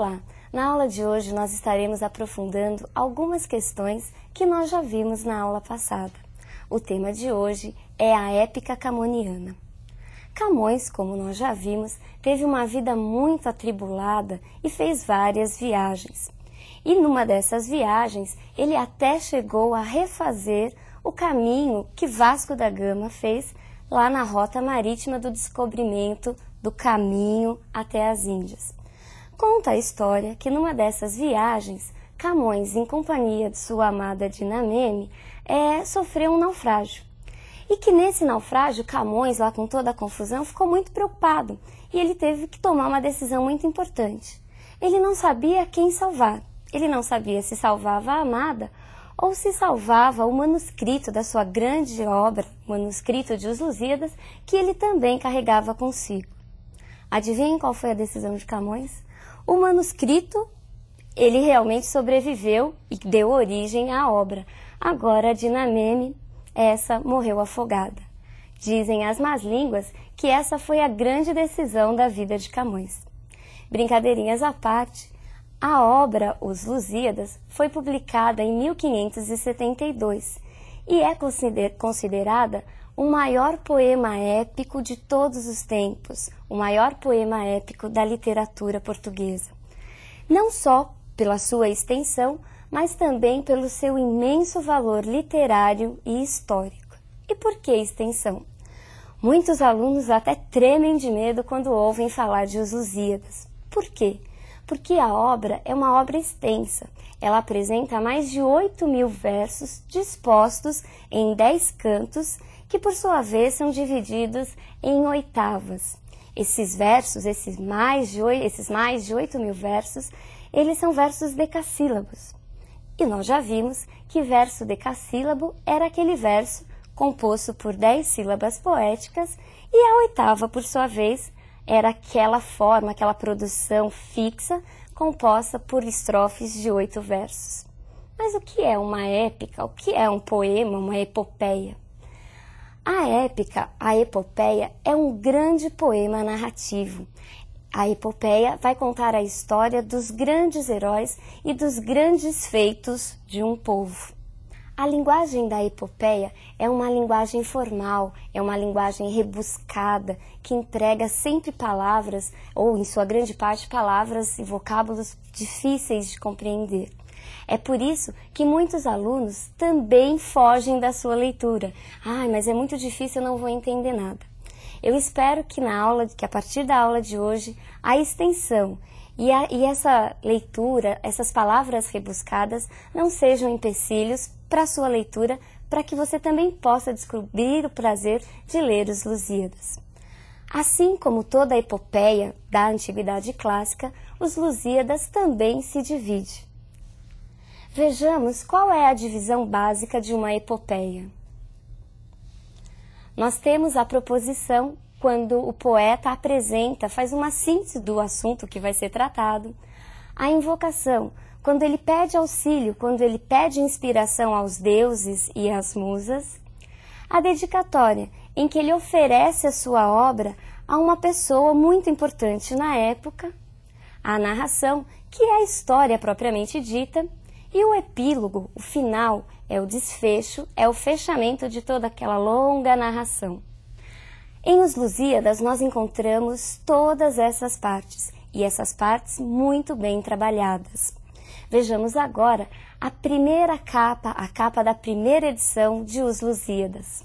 Olá! Na aula de hoje nós estaremos aprofundando algumas questões que nós já vimos na aula passada. O tema de hoje é a épica camoniana. Camões, como nós já vimos, teve uma vida muito atribulada e fez várias viagens. E numa dessas viagens, ele até chegou a refazer o caminho que Vasco da Gama fez lá na rota marítima do descobrimento do caminho até as Índias. Conta a história que numa dessas viagens, Camões, em companhia de sua amada Dinamene, é, sofreu um naufrágio. E que nesse naufrágio, Camões, lá com toda a confusão, ficou muito preocupado e ele teve que tomar uma decisão muito importante. Ele não sabia quem salvar. Ele não sabia se salvava a amada ou se salvava o manuscrito da sua grande obra, manuscrito de Os Lusíadas, que ele também carregava consigo. Adivinhem qual foi a decisão de Camões? O manuscrito, ele realmente sobreviveu e deu origem à obra. Agora, a Dinameme, essa morreu afogada. Dizem as más línguas que essa foi a grande decisão da vida de Camões. Brincadeirinhas à parte, a obra Os Lusíadas foi publicada em 1572 e é considerada o maior poema épico de todos os tempos, o maior poema épico da literatura portuguesa. Não só pela sua extensão, mas também pelo seu imenso valor literário e histórico. E por que extensão? Muitos alunos até tremem de medo quando ouvem falar de os Lusíadas. Por quê? porque a obra é uma obra extensa. Ela apresenta mais de 8 mil versos dispostos em 10 cantos, que por sua vez são divididos em oitavas. Esses versos, esses mais de 8, esses mais de 8 mil versos, eles são versos decassílabos. E nós já vimos que verso decassílabo era aquele verso composto por 10 sílabas poéticas e a oitava, por sua vez, era aquela forma, aquela produção fixa composta por estrofes de oito versos. Mas o que é uma épica? O que é um poema, uma epopeia? A épica, a epopeia, é um grande poema narrativo. A epopeia vai contar a história dos grandes heróis e dos grandes feitos de um povo. A linguagem da epopeia é uma linguagem formal, é uma linguagem rebuscada, que entrega sempre palavras, ou em sua grande parte, palavras e vocábulos difíceis de compreender. É por isso que muitos alunos também fogem da sua leitura. Ai, mas é muito difícil, eu não vou entender nada. Eu espero que na aula, que a partir da aula de hoje, a extensão e, a, e essa leitura, essas palavras rebuscadas, não sejam empecilhos para a sua leitura, para que você também possa descobrir o prazer de ler os Lusíadas. Assim como toda a epopeia da antiguidade clássica, os Lusíadas também se divide. Vejamos qual é a divisão básica de uma epopeia. Nós temos a proposição quando o poeta apresenta, faz uma síntese do assunto que vai ser tratado. A invocação, quando ele pede auxílio, quando ele pede inspiração aos deuses e às musas. A dedicatória, em que ele oferece a sua obra a uma pessoa muito importante na época. A narração, que é a história propriamente dita. E o epílogo, o final, é o desfecho, é o fechamento de toda aquela longa narração. Em Os Lusíadas, nós encontramos todas essas partes, e essas partes muito bem trabalhadas. Vejamos agora a primeira capa, a capa da primeira edição de Os Lusíadas.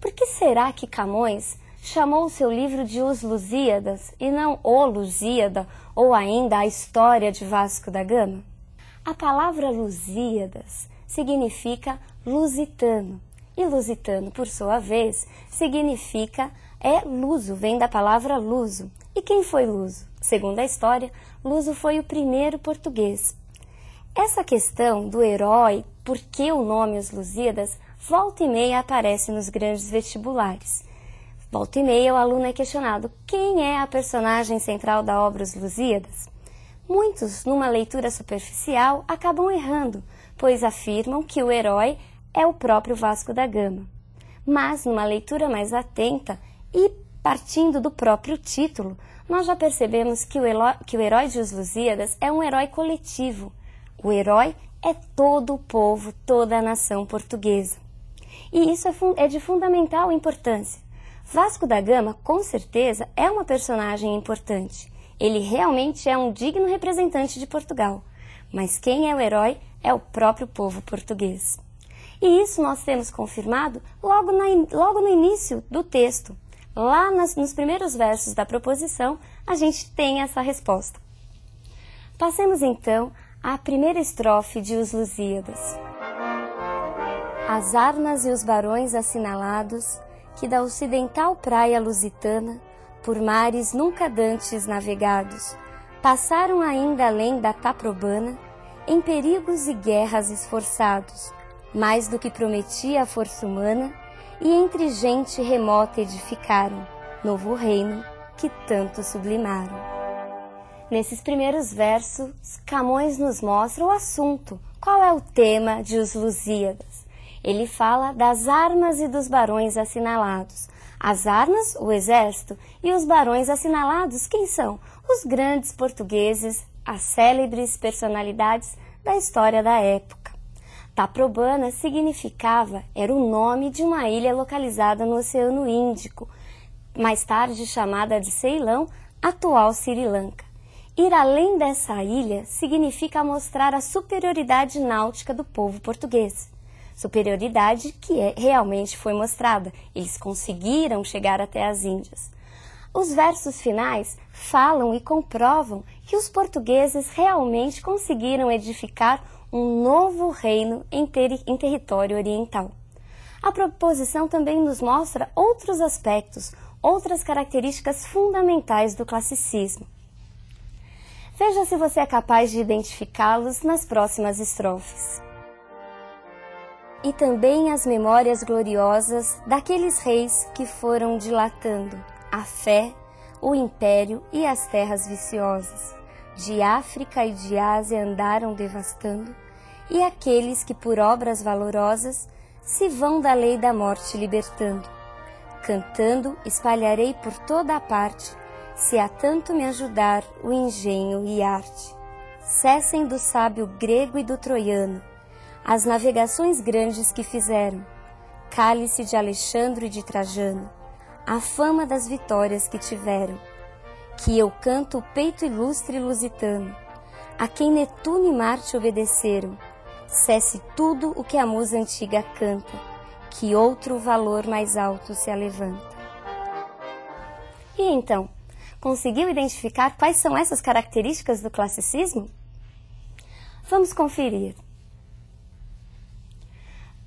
Por que será que Camões chamou o seu livro de Os Lusíadas e não O Lusíada ou ainda A História de Vasco da Gama? A palavra Lusíadas significa lusitano e lusitano, por sua vez, significa é luso, vem da palavra luso. E quem foi luso? Segundo a história, luso foi o primeiro português. Essa questão do herói, por que o nome Os Lusíadas, volta e meia aparece nos grandes vestibulares. Volta e meia, o aluno é questionado quem é a personagem central da obra Os Lusíadas. Muitos, numa leitura superficial, acabam errando, pois afirmam que o herói é o próprio Vasco da Gama. Mas, numa leitura mais atenta e partindo do próprio título, nós já percebemos que o, herói, que o herói de Os Lusíadas é um herói coletivo. O herói é todo o povo, toda a nação portuguesa. E isso é, é de fundamental importância. Vasco da Gama, com certeza, é uma personagem importante. Ele realmente é um digno representante de Portugal. Mas quem é o herói é o próprio povo português. E isso nós temos confirmado logo, na, logo no início do texto. Lá nas, nos primeiros versos da proposição, a gente tem essa resposta. Passemos então à primeira estrofe de Os Lusíadas. As armas e os barões assinalados, que da ocidental praia lusitana, por mares nunca dantes navegados, passaram ainda além da Taprobana, em perigos e guerras esforçados, mais do que prometia a força humana, e entre gente remota edificaram novo reino que tanto sublimaram. Nesses primeiros versos, Camões nos mostra o assunto. Qual é o tema de Os Lusíadas? Ele fala das armas e dos barões assinalados. As armas, o exército, e os barões assinalados, quem são? Os grandes portugueses, as célebres personalidades da história da época. Taprobana significava, era o nome de uma ilha localizada no Oceano Índico, mais tarde chamada de Ceilão, atual Sri Lanka. Ir além dessa ilha significa mostrar a superioridade náutica do povo português. Superioridade que é, realmente foi mostrada. Eles conseguiram chegar até as Índias. Os versos finais falam e comprovam que os portugueses realmente conseguiram edificar um novo reino em, ter em território oriental. A proposição também nos mostra outros aspectos, outras características fundamentais do classicismo. Veja se você é capaz de identificá-los nas próximas estrofes. E também as memórias gloriosas daqueles reis que foram dilatando a fé, o império e as terras viciosas. De África e de Ásia andaram devastando, e aqueles que por obras valorosas se vão da lei da morte libertando. Cantando espalharei por toda a parte, se a tanto me ajudar o engenho e arte. Cessem do sábio grego e do troiano as navegações grandes que fizeram, cálice de Alexandre e de Trajano, a fama das vitórias que tiveram. Que eu canto o peito ilustre lusitano, a quem Netuno e Marte obedeceram cesse tudo o que a musa antiga canta, que outro valor mais alto se alevanta. E então, conseguiu identificar quais são essas características do classicismo? Vamos conferir.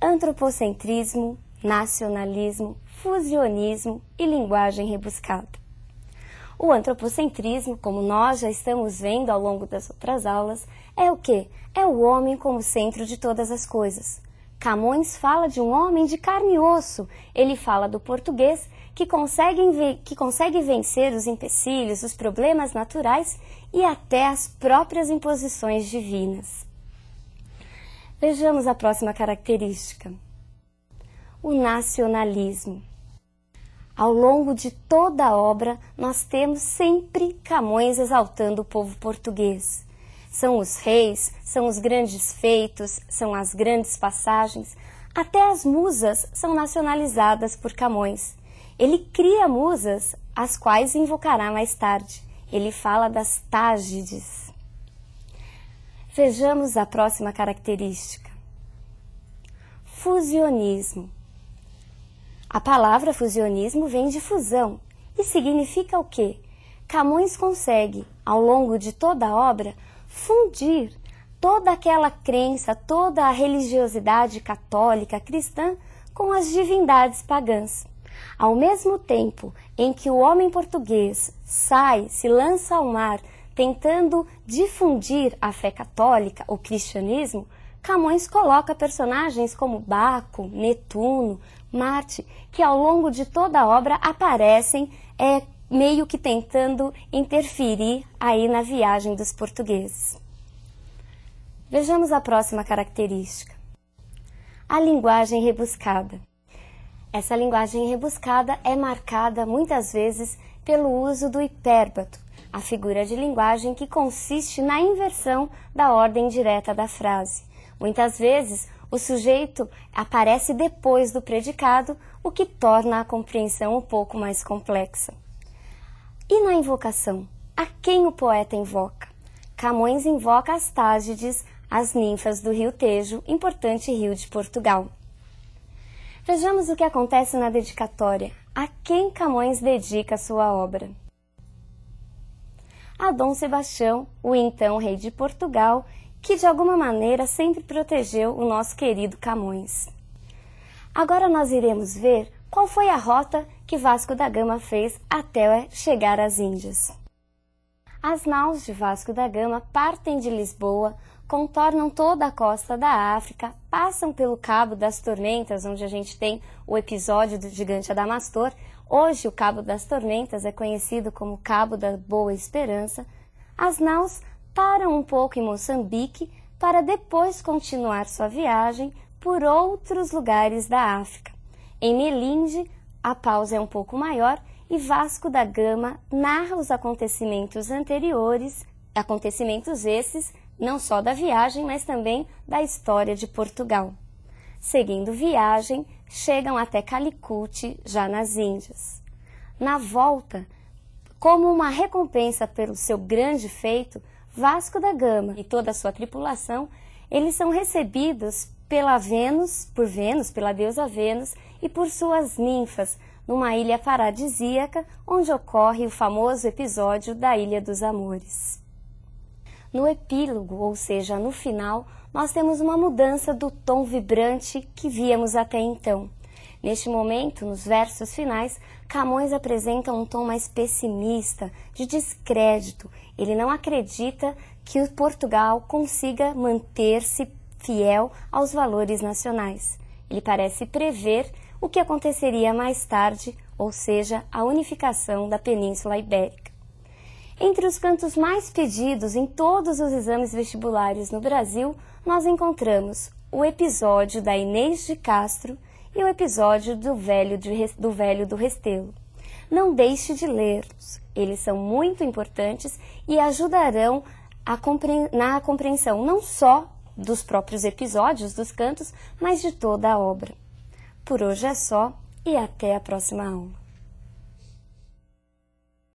Antropocentrismo, nacionalismo, fusionismo e linguagem rebuscada. O antropocentrismo, como nós já estamos vendo ao longo das outras aulas, é o que? É o homem como centro de todas as coisas. Camões fala de um homem de carne e osso. Ele fala do português que consegue, que consegue vencer os empecilhos, os problemas naturais e até as próprias imposições divinas. Vejamos a próxima característica: o nacionalismo. Ao longo de toda a obra, nós temos sempre Camões exaltando o povo português. São os reis, são os grandes feitos, são as grandes passagens, até as musas são nacionalizadas por Camões. Ele cria musas, as quais invocará mais tarde. Ele fala das Tágides. Vejamos a próxima característica: fusionismo. A palavra fusionismo vem de fusão e significa o quê? Camões consegue, ao longo de toda a obra, fundir toda aquela crença, toda a religiosidade católica cristã com as divindades pagãs. Ao mesmo tempo em que o homem português sai, se lança ao mar, tentando difundir a fé católica, o cristianismo, Camões coloca personagens como Baco, Netuno, Marte, que ao longo de toda a obra aparecem é, meio que tentando interferir aí na viagem dos portugueses. Vejamos a próxima característica. A linguagem rebuscada. Essa linguagem rebuscada é marcada muitas vezes pelo uso do hipérbato, a figura de linguagem que consiste na inversão da ordem direta da frase. Muitas vezes, o sujeito aparece depois do predicado, o que torna a compreensão um pouco mais complexa. E na invocação? A quem o poeta invoca? Camões invoca as Tágides, as ninfas do rio Tejo, importante rio de Portugal. Vejamos o que acontece na dedicatória. A quem Camões dedica sua obra? A Dom Sebastião, o então rei de Portugal, que de alguma maneira sempre protegeu o nosso querido Camões. Agora nós iremos ver qual foi a rota que Vasco da Gama fez até chegar às Índias. As naus de Vasco da Gama partem de Lisboa, contornam toda a costa da África, passam pelo Cabo das Tormentas, onde a gente tem o episódio do gigante Adamastor. Hoje, o Cabo das Tormentas é conhecido como Cabo da Boa Esperança. As naus param um pouco em Moçambique para depois continuar sua viagem por outros lugares da África. Em Melinde, a pausa é um pouco maior e Vasco da Gama narra os acontecimentos anteriores, acontecimentos esses não só da viagem, mas também da história de Portugal. Seguindo viagem, chegam até Calicut, já nas Índias. Na volta, como uma recompensa pelo seu grande feito, Vasco da Gama e toda a sua tripulação, eles são recebidos pela Vênus, por Vênus, pela deusa Vênus e por suas ninfas, numa ilha paradisíaca onde ocorre o famoso episódio da Ilha dos Amores. No epílogo, ou seja, no final, nós temos uma mudança do tom vibrante que víamos até então. Neste momento, nos versos finais, Camões apresenta um tom mais pessimista, de descrédito. Ele não acredita que o Portugal consiga manter-se fiel aos valores nacionais. Ele parece prever o que aconteceria mais tarde, ou seja, a unificação da Península Ibérica. Entre os cantos mais pedidos em todos os exames vestibulares no Brasil, nós encontramos o episódio da Inês de Castro e o episódio do Velho, de, do, velho do Restelo. Não deixe de lê-los, eles são muito importantes e ajudarão compre na compreensão não só dos próprios episódios, dos cantos, mas de toda a obra. Por hoje é só e até a próxima aula.